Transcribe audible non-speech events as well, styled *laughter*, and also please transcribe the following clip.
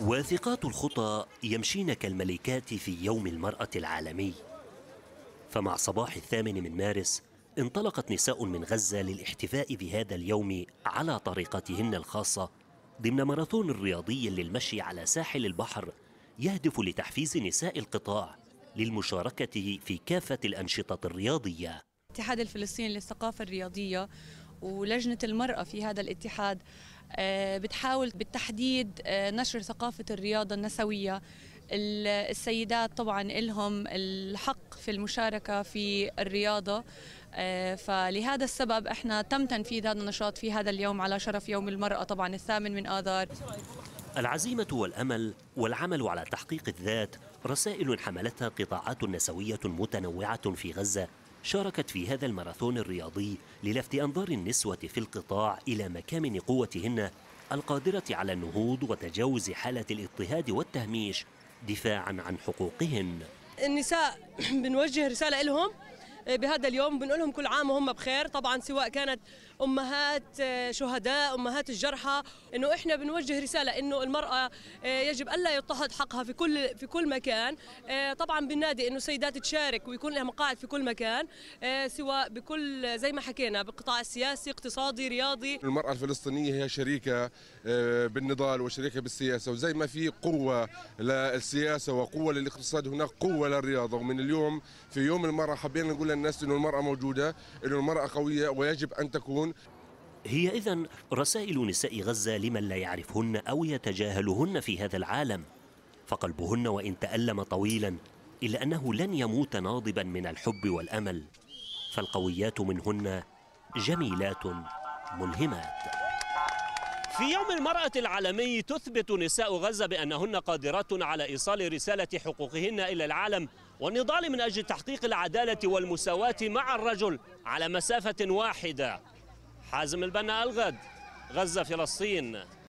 واثقات الخطى يمشين كالملكات في يوم المرأة العالمي فمع صباح الثامن من مارس انطلقت نساء من غزة للاحتفاء بهذا اليوم على طريقتهن الخاصة ضمن ماراثون رياضي للمشي على ساحل البحر يهدف لتحفيز نساء القطاع للمشاركة في كافة الأنشطة الرياضية الاتحاد الفلسطيني للثقافة الرياضية ولجنة المرأة في هذا الاتحاد آه، بتحاول بالتحديد آه، نشر ثقافة الرياضة النسوية السيدات طبعا لهم الحق في المشاركة في الرياضة آه، فلهذا السبب احنا تم تنفيذ هذا النشاط في هذا اليوم على شرف يوم المرأة طبعا الثامن من آذار العزيمة والأمل والعمل على تحقيق الذات رسائل حملتها قطاعات نسوية متنوعة في غزة شاركت في هذا الماراثون الرياضي للفت أنظار النسوة في القطاع إلى مكامن قوتهن القادرة على النهوض وتجاوز حالة الاضطهاد والتهميش دفاعا عن حقوقهن النساء *clears throat* بنوجه رسالة لهم آه، بهذا اليوم بنقول لهم كل عام وهم بخير طبعا سواء كانت امهات آه، شهداء امهات الجرحى انه احنا بنوجه رساله انه المراه آه، يجب الا يضطهد حقها في كل في كل مكان طبعا بنادي انه سيدات تشارك ويكون لها مقاعد في كل مكان سواء بكل زي ما حكينا بالقطاع السياسي اقتصادي رياضي المراه الفلسطينيه هي شريكه بالنضال وشريكه بالسياسه وزي ما في قوه للسياسه وقوه للاقتصاد هناك قوه للرياضه ومن اليوم في يوم المراه حبينا نقول الناس انه المراه موجوده انه المراه قويه ويجب ان تكون هي اذا رسائل نساء غزه لمن لا يعرفهن او يتجاهلهن في هذا العالم فقلبهن وان تالم طويلا الا انه لن يموت ناضبا من الحب والامل فالقويات منهن جميلات ملهمات في يوم المرأة العالمي تثبت نساء غزة بأنهن قادرات على إيصال رسالة حقوقهن إلى العالم والنضال من أجل تحقيق العدالة والمساواة مع الرجل على مسافة واحدة حازم البنا الغد غزة فلسطين